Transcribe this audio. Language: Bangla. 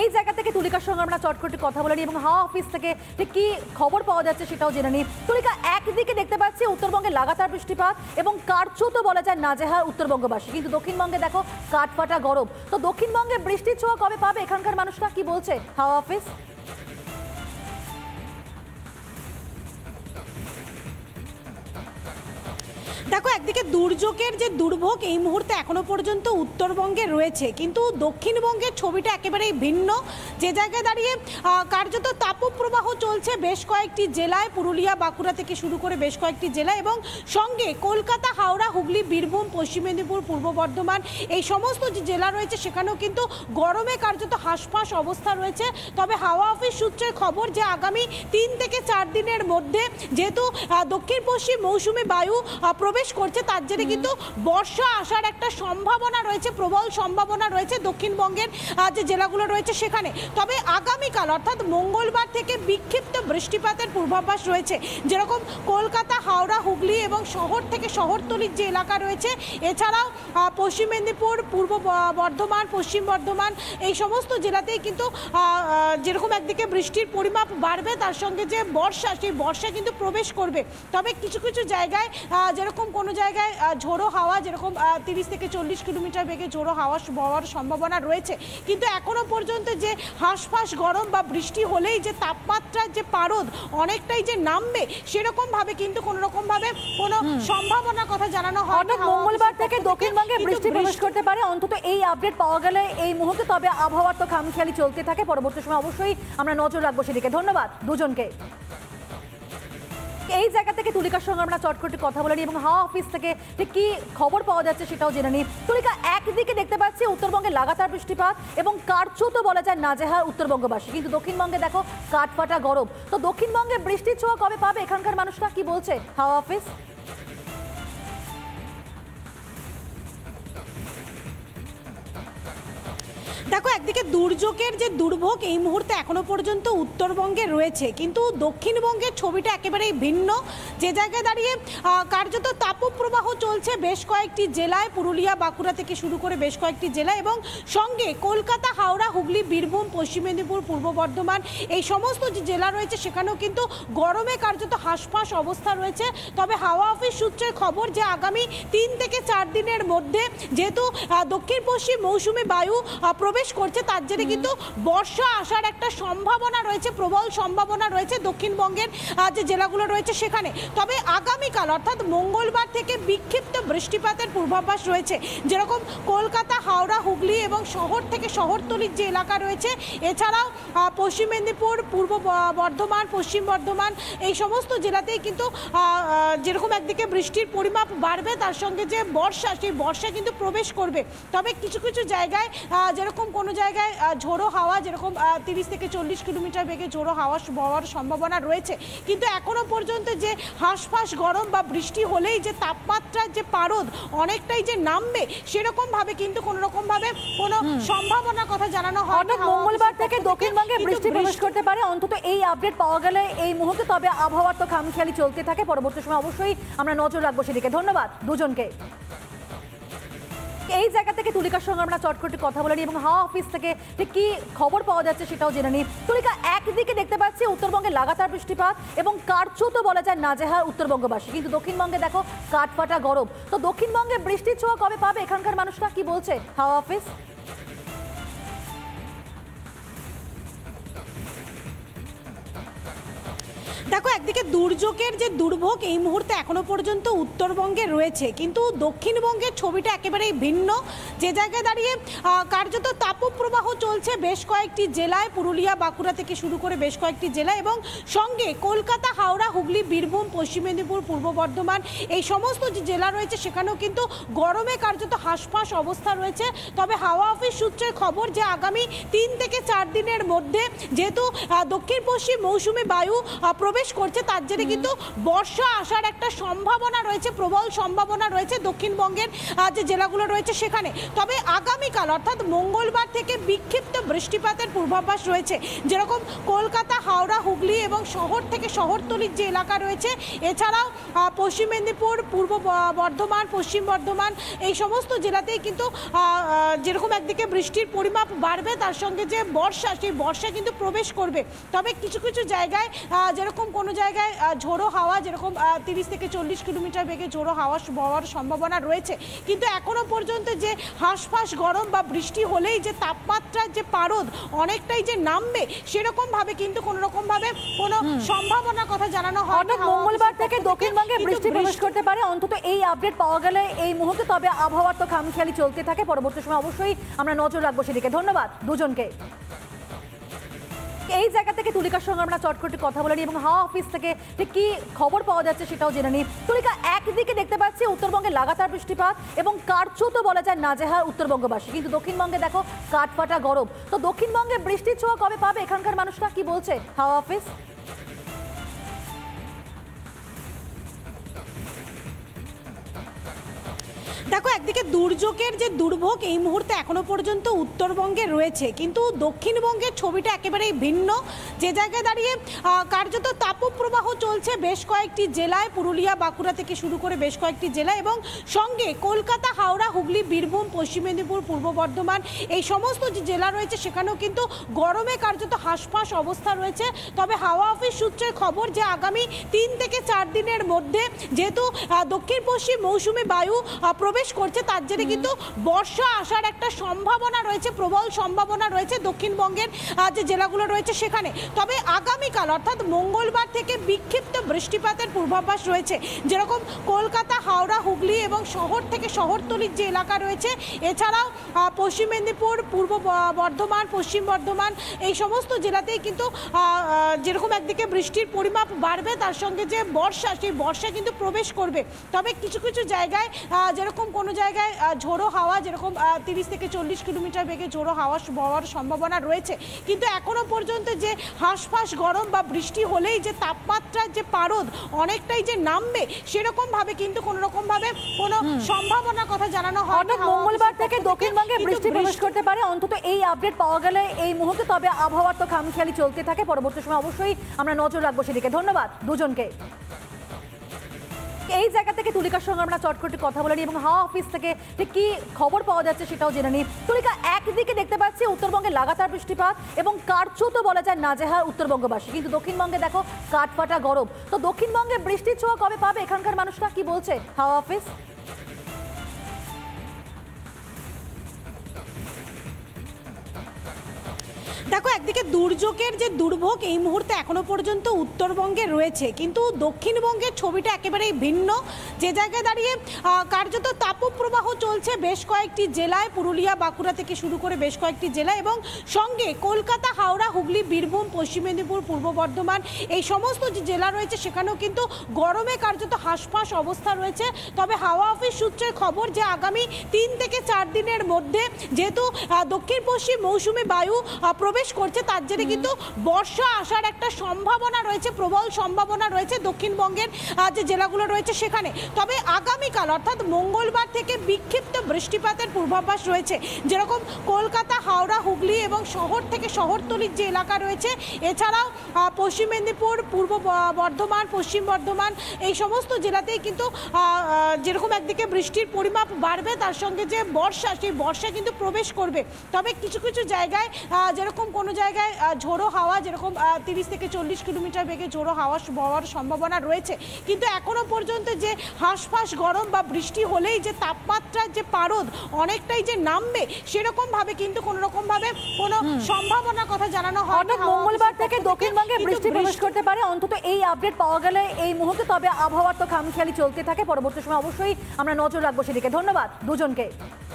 এই জায়গা থেকে তুলিকার সঙ্গে আমরা চট করে কথা বলে এবং হাওয়া অফিস থেকে ঠিক কি খবর পাওয়া যাচ্ছে সেটাও জেনে নিই তুলিকা একদিকে দেখতে পাচ্ছি উত্তরবঙ্গে লাগাতার বৃষ্টিপাত এবং কারচুত বলা যায় নাজেহার উত্তরবঙ্গবাসী কিন্তু দক্ষিণবঙ্গে দেখো কাঠফাটা গরম তো দক্ষিণবঙ্গে বৃষ্টির ছোঁয়া কবে পাবে এখানকার মানুষরা কি বলছে হাওয়া অফিস দেখো একদিকে দুর্যোগের যে দুর্ভোগ এই মুহূর্তে এখনো পর্যন্ত উত্তরবঙ্গে রয়েছে কিন্তু দক্ষিণবঙ্গের ছবিটা একেবারেই ভিন্ন যে জায়গায় দাঁড়িয়ে কার্যত তাপপ্রবাহ চলছে বেশ কয়েকটি জেলায় পুরুলিয়া বাঁকুড়া থেকে শুরু করে বেশ কয়েকটি জেলা এবং সঙ্গে কলকাতা হাওড়া হুগলি বীরভূম পশ্চিম মেদিনীপুর পূর্ব বর্ধমান এই সমস্ত যে জেলা রয়েছে সেখানেও কিন্তু গরমে কার্যত হাঁসফাঁস অবস্থা রয়েছে তবে হাওয়া অফিস সূত্রের খবর যে আগামী তিন থেকে চার দিনের মধ্যে যেহেতু দক্ষিণ পশ্চিম মৌসুমি বায়ু প্রবেশ প্রবেশ করছে তার জেরে কিন্তু বর্ষা আসার একটা সম্ভাবনা রয়েছে প্রবল সম্ভাবনা রয়েছে দক্ষিণবঙ্গের যে জেলাগুলো রয়েছে সেখানে তবে আগামীকাল অর্থাৎ মঙ্গলবার থেকে বিক্ষিপ্ত বৃষ্টিপাতের পূর্বাভাস রয়েছে যেরকম কলকাতা হাওড়া হুগলি এবং শহর থেকে শহরতলির যে এলাকা রয়েছে এছাড়াও পশ্চিম মেদিনীপুর পূর্ব বর্ধমান পশ্চিম বর্ধমান এই সমস্ত জেলাতেই কিন্তু যেরকম একদিকে বৃষ্টির পরিমাপ বাড়বে তার সঙ্গে যে বর্ষা সেই বর্ষা কিন্তু প্রবেশ করবে তবে কিছু কিছু জায়গায় যেরকম কোনো জায়গায় ঝোড়ো হাওয়া যেরকম তিরিশ থেকে চল্লিশ কিলোমিটার বেগে ঝোড়ো হাওয়া হওয়ার সম্ভাবনা রয়েছে কিন্তু এখনও পর্যন্ত যে হাঁসফাঁস গরম বা বৃষ্টি হলেই যে তাপমাত্রার যে পারদ অনেকটাই যে নামবে সেরকমভাবে কিন্তু কোনো রকমভাবে কোনো সম্ভাবনার কথা জানানো হয় মঙ্গলবার থেকে দক্ষিণবঙ্গে বৃষ্টি প্রবেশ করতে পারে অন্তত এই আপডেট পাওয়া গেলে এই মুহূর্তে তবে আবহাওয়ার তো খামখেয়ালি চলতে থাকে পরবর্তী সময় অবশ্যই আমরা নজর রাখবো সেদিকে ধন্যবাদ দুজনকে এই জায়গা থেকে তুলিকার সঙ্গে আমরা চট করে কথা বলে এবং হাওয়া অফিস থেকে ঠিক কী খবর পাওয়া যাচ্ছে সেটাও জেনে নিই তুলিকা একদিকে দেখতে পাচ্ছি উত্তরবঙ্গে লাগাতার বৃষ্টিপাত এবং কারচুত বলা যায় নাজেহার উত্তরবঙ্গবাসী কিন্তু দক্ষিণবঙ্গে দেখো কাঠফাটা গরম তো দক্ষিণবঙ্গে বৃষ্টির ছোঁয়া কবে পাবে এখানকার মানুষরা কি বলছে হাওয়া অফিস দেখো একদিকে দুর্যোগের যে দুর্ভোগ এই মুহূর্তে এখনো পর্যন্ত উত্তরবঙ্গে রয়েছে কিন্তু দক্ষিণবঙ্গের ছবিটা একেবারেই ভিন্ন যে জায়গায় দাঁড়িয়ে কার্যত তাপপ্রবাহ চলছে বেশ কয়েকটি জেলায় পুরুলিয়া বাঁকুড়া থেকে শুরু করে বেশ কয়েকটি জেলা এবং সঙ্গে কলকাতা হাওড়া হুগলি বীরভূম পশ্চিম মেদিনীপুর পূর্ব বর্ধমান এই সমস্ত যে জেলা রয়েছে সেখানেও কিন্তু গরমে কার্যত হাঁসফাঁস অবস্থা রয়েছে তবে হাওয়া অফিস সূত্রের খবর যে আগামী তিন থেকে চার দিনের মধ্যে যেহেতু দক্ষিণ পশ্চিম মৌসুমি বায়ু প্রবেশ প্রবেশ করছে তার জন্য কিন্তু বর্ষা আসার একটা সম্ভাবনা রয়েছে প্রবল সম্ভাবনা রয়েছে দক্ষিণবঙ্গের যে জেলাগুলো রয়েছে সেখানে তবে আগামীকাল অর্থাৎ মঙ্গলবার থেকে বিক্ষিপ্ত বৃষ্টিপাতের পূর্বাভাস রয়েছে যেরকম কলকাতা হাওড়া হুগলি এবং শহর থেকে শহরতলির যে এলাকা রয়েছে এছাড়াও পশ্চিম মেদিনীপুর পূর্ব বর্ধমান পশ্চিম বর্ধমান এই সমস্ত জেলাতেই কিন্তু যেরকম একদিকে বৃষ্টির পরিমাপ বাড়বে তার সঙ্গে যে বর্ষা সেই বর্ষা কিন্তু প্রবেশ করবে তবে কিছু কিছু জায়গায় যেরকম কোনো জায়গায় ঝোড়ো হাওয়া যেরকম তিরিশ থেকে চল্লিশ কিলোমিটার বেগে ঝোড়ো হাওয়া হওয়ার সম্ভাবনা রয়েছে কিন্তু এখনও পর্যন্ত যে হাঁসফাঁস গরম বা বৃষ্টি হলেই যে তাপমাত্রার যে পারদ অনেকটাই যে নামবে সেরকমভাবে কিন্তু কোনো রকমভাবে কোনো সম্ভাবনার কথা জানানো হয় মঙ্গলবার থেকে দক্ষিণবঙ্গে বৃষ্টি প্রবেশ করতে পারে অন্তত এই আপডেট পাওয়া গেলে এই মুহূর্তে তবে আবহাওয়ার তো খামখেয়ালি চলতে থাকে পরবর্তী সময় অবশ্যই আমরা নজর রাখবো সেদিকে ধন্যবাদ দুজনকে এই জায়গা থেকে তুলিকার সঙ্গে আমরা চট করে কথা বলে এবং হাওয়া অফিস থেকে ঠিক কী খবর পাওয়া যাচ্ছে সেটাও জেনে নিই তুলিকা একদিকে দেখতে পাচ্ছি উত্তরবঙ্গে লাগাতার বৃষ্টিপাত এবং কারচুত বলা যায় নাজেহার উত্তরবঙ্গবাসী কিন্তু দক্ষিণবঙ্গে দেখো কাঠফাটা গরম তো দক্ষিণবঙ্গে বৃষ্টির ছোঁয়া কবে পাবে এখানকার মানুষরা কি বলছে হাওয়া অফিস দেখো একদিকে দুর্যোগের যে দুর্ভোগ এই মুহূর্তে এখনো পর্যন্ত উত্তরবঙ্গে রয়েছে কিন্তু দক্ষিণবঙ্গের ছবিটা একেবারেই ভিন্ন যে জায়গায় দাঁড়িয়ে কার্যত তাপপ্রবাহ চলছে বেশ কয়েকটি জেলায় পুরুলিয়া বাঁকুড়া থেকে শুরু করে বেশ কয়েকটি জেলা এবং সঙ্গে কলকাতা হাওড়া হুগলি বীরভূম পশ্চিম মেদিনীপুর পূর্ব বর্ধমান এই সমস্ত যে জেলা রয়েছে সেখানেও কিন্তু গরমে কার্যত হাঁসফাঁস অবস্থা রয়েছে তবে হাওয়া অফিস সূত্রের খবর যে আগামী তিন থেকে চার দিনের মধ্যে যেহেতু দক্ষিণ পশ্চিম মৌসুমি বায়ু প্রবেশ করছে তার জন্য কিন্তু বর্ষা আসার একটা সম্ভাবনা রয়েছে প্রবল সম্ভাবনা রয়েছে দক্ষিণবঙ্গের যে জেলাগুলো রয়েছে সেখানে তবে আগামীকাল অর্থাৎ মঙ্গলবার থেকে বিক্ষিপ্ত বৃষ্টিপাতের পূর্বাভাস রয়েছে যেরকম কলকাতা হাওড়া হুগলি এবং শহর থেকে শহরতলির যে এলাকা রয়েছে এছাড়াও পশ্চিম মেদিনীপুর পূর্ব বর্ধমান পশ্চিম বর্ধমান এই সমস্ত জেলাতেই কিন্তু যেরকম একদিকে বৃষ্টির পরিমাপ বাড়বে তার সঙ্গে যে বর্ষা সেই বর্ষা কিন্তু প্রবেশ করবে তবে কিছু কিছু জায়গায় যেরকম এরকম কোনো জায়গায় ঝোড়ো হাওয়া যেরকম তিরিশ থেকে চল্লিশ কিলোমিটার বেগে ঝোড়ো হাওয়া হওয়ার সম্ভাবনা রয়েছে কিন্তু এখনও পর্যন্ত যে হাঁসফাঁস গরম বা বৃষ্টি হলেই যে তাপমাত্রার যে পারদ অনেকটাই যে নামবে সেরকমভাবে কিন্তু কোনো কোনো সম্ভাবনার কথা জানানো হয় মঙ্গলবার থেকে দক্ষিণবঙ্গে বৃষ্টি প্রবেশ করতে পারে অন্তত এই আপডেট পাওয়া গেলে এই মুহূর্তে তবে আবহাওয়ার তো খামখেয়ালি চলতে থাকে পরবর্তী সময় অবশ্যই আমরা নজর রাখবো সেদিকে ধন্যবাদ দুজনকে এই জায়গা থেকে তুলিকার সঙ্গে আমরা চট করে কথা বলে এবং হাওয়া অফিস থেকে ঠিক কী খবর পাওয়া যাচ্ছে সেটাও জেনে নিই তুলিকা একদিকে দেখতে পাচ্ছি উত্তরবঙ্গে লাগাতার বৃষ্টিপাত এবং কারচুত বলা যায় নাজেহার উত্তরবঙ্গবাসী কিন্তু দক্ষিণবঙ্গে দেখো কাঠফাটা গরম তো দক্ষিণবঙ্গে বৃষ্টির ছোঁয়া কবে পাবে এখানকার মানুষরা কি বলছে হাওয়া অফিস দেখো একদিকে দুর্যোগের যে দুর্ভোগ এই মুহূর্তে এখনো পর্যন্ত উত্তরবঙ্গে রয়েছে কিন্তু দক্ষিণবঙ্গের ছবিটা একেবারেই ভিন্ন যে জায়গায় দাঁড়িয়ে কার্যত তাপপ্রবাহ চলছে বেশ কয়েকটি জেলায় পুরুলিয়া বাঁকুড়া থেকে শুরু করে বেশ কয়েকটি জেলা এবং সঙ্গে কলকাতা হাওড়া হুগলি বীরভূম পশ্চিম মেদিনীপুর পূর্ব বর্ধমান এই সমস্ত যে জেলা রয়েছে সেখানেও কিন্তু গরমে কার্যত হাঁসফাঁস অবস্থা রয়েছে তবে হাওয়া অফিস সূত্রের খবর যে আগামী তিন থেকে চার দিনের মধ্যে যেহেতু দক্ষিণ পশ্চিম মৌসুমি বায়ু প্রবেশ করছে তার জন্য কিন্তু বর্ষা আসার একটা সম্ভাবনা রয়েছে প্রবল সম্ভাবনা রয়েছে দক্ষিণবঙ্গের যে জেলাগুলো রয়েছে সেখানে তবে আগামীকাল অর্থাৎ মঙ্গলবার থেকে বিক বিক্ষিপ্ত বৃষ্টিপাতের পূর্বাভাস রয়েছে যেরকম কলকাতা হাওড়া হুগলি এবং শহর থেকে শহরতলির যে এলাকা রয়েছে এছাড়াও পশ্চিম মেদিনীপুর পূর্ব বর্ধমান পশ্চিম বর্ধমান এই সমস্ত জেলাতেই কিন্তু যেরকম একদিকে বৃষ্টির পরিমাপ বাড়বে তার সঙ্গে যে বর্ষা সেই বর্ষা কিন্তু প্রবেশ করবে তবে কিছু কিছু জায়গায় যেরকম কোনো জায়গায় ঝোড়ো হাওয়া যেরকম তিরিশ থেকে চল্লিশ কিলোমিটার বেগে ঝোড়ো হাওয়া হওয়ার সম্ভাবনা রয়েছে কিন্তু এখনও পর্যন্ত যে হাঁসফাঁস গরম বা বৃষ্টি হলেই যে তাপমাত্রা তাপমাত্রার যে পারদ অনেকটাই যে নামবে সেরকমভাবে কিন্তু রকম ভাবে কোনো সম্ভাবনার কথা জানানো হয় মঙ্গলবার থেকে দক্ষিণবঙ্গে বৃষ্টি প্রবেশ করতে পারে অন্তত এই আপডেট পাওয়া গেলে এই মুহূর্তে তবে আবহাওয়ার তো খামখেয়ালি চলতে থাকে পরবর্তী সময় অবশ্যই আমরা নজর রাখবো সেদিকে ধন্যবাদ দুজনকে এই জায়গা থেকে তুলিকার সঙ্গে আমরা চট করে কথা বলে এবং হাওয়া অফিস থেকে ঠিক কী খবর পাওয়া যাচ্ছে সেটাও জেনে নিই তুলিকা একদিকে দেখতে পাচ্ছি উত্তরবঙ্গে লাগাতার বৃষ্টিপাত এবং কারচুত বলা যায় নাজেহার উত্তরবঙ্গবাসী কিন্তু দক্ষিণবঙ্গে দেখো কাঠফাটা গরম তো দক্ষিণবঙ্গে বৃষ্টির ছোঁয়া কবে পাবে এখানকার মানুষরা কি বলছে হাওয়া অফিস থেকে দুর্যোগের যে দুর্ভোগ এই মুহূর্তে এখনো পর্যন্ত উত্তরবঙ্গে রয়েছে কিন্তু দক্ষিণবঙ্গের ছবিটা একেবারেই ভিন্ন যে জায়গায় দাঁড়িয়ে কার্যত তাপপ্রবাহ চলছে বেশ কয়েকটি জেলায় পুরুলিয়া বাঁকুড়া থেকে শুরু করে বেশ কয়েকটি জেলা এবং সঙ্গে কলকাতা হাওড়া হুগলি বীরভূম পশ্চিম মেদিনীপুর পূর্ব বর্ধমান এই সমস্ত যে জেলা রয়েছে সেখানেও কিন্তু গরমে কার্যত হাঁসফাঁস অবস্থা রয়েছে তবে হাওয়া অফিস সূত্রের খবর যে আগামী তিন থেকে চার দিনের মধ্যে যেহেতু দক্ষিণ পশ্চিম মৌসুমি বায়ু প্রবেশ করছে রয়েছে তার জন্য কিন্তু বর্ষা আসার একটা সম্ভাবনা রয়েছে প্রবল সম্ভাবনা রয়েছে দক্ষিণবঙ্গের যে জেলাগুলো রয়েছে সেখানে তবে আগামীকাল অর্থাৎ মঙ্গলবার থেকে বিক্ষিপ্ত বৃষ্টিপাতের পূর্বাভাস রয়েছে যেরকম কলকাতা হাওড়া হুগলি এবং শহর থেকে শহরতলির যে এলাকা রয়েছে এছাড়াও পশ্চিম মেদিনীপুর পূর্ব বর্ধমান পশ্চিম বর্ধমান এই সমস্ত জেলাতেই কিন্তু যেরকম একদিকে বৃষ্টির পরিমাপ বাড়বে তার সঙ্গে যে বর্ষা সেই বর্ষা কিন্তু প্রবেশ করবে তবে কিছু কিছু জায়গায় যেরকম কোনো জায়গায় ঝোড়ো হাওয়া যেরকম তিরিশ থেকে চল্লিশ কিলোমিটার বেগে ঝোড়ো হাওয়া হওয়ার সম্ভাবনা রয়েছে কিন্তু এখনও পর্যন্ত যে হাঁসফাঁস গরম বা বৃষ্টি হলেই যে তাপমাত্রার যে পারদ অনেকটাই যে নামবে সেরকমভাবে কিন্তু কোনো রকমভাবে কোনো সম্ভাবনার কথা জানানো হয় মঙ্গলবার থেকে দক্ষিণবঙ্গে বৃষ্টি প্রবেশ করতে পারে অন্তত এই আপডেট পাওয়া গেলে এই মুহূর্তে তবে আবহাওয়ার তো খামখেয়ালি চলতে থাকে পরবর্তী সময় অবশ্যই আমরা নজর রাখবো সেদিকে ধন্যবাদ দুজনকে